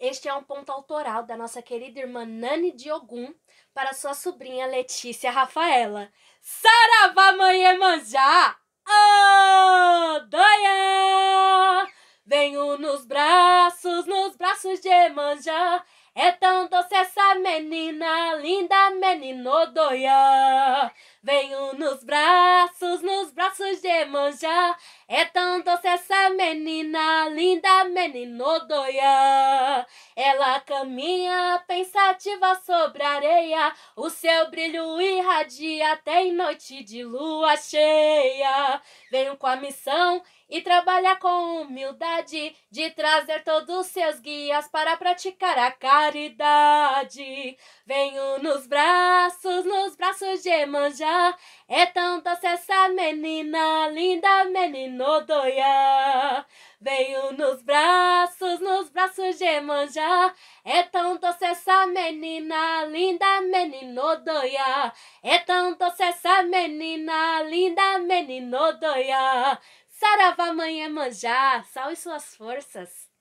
Este é um ponto autoral da nossa querida irmã Nani Diogum para sua sobrinha Letícia Rafaela. Saravá, mãe Emanjá! Oh, doia! Venho nos braços, nos braços de Emanjá. É tão doce essa menina, linda menino doia. Venho nos braços, nos braços de Emanjá. É tão doce essa menina, linda menino doia. Ela caminha pensativa sobre a areia, o seu brilho irradia até em noite de lua cheia. Venho com a missão e trabalha com humildade de trazer todos seus guias para praticar a caridade. Venho nos braços, nos braços de Emanjá, é tão doce essa menina, linda menino doia. Veio nos braços, nos braços de manjá. É tão doce essa menina, linda menino doia. É tão doce essa menina, linda meninodoia. É Saravá, mãe é manjá. salve suas forças.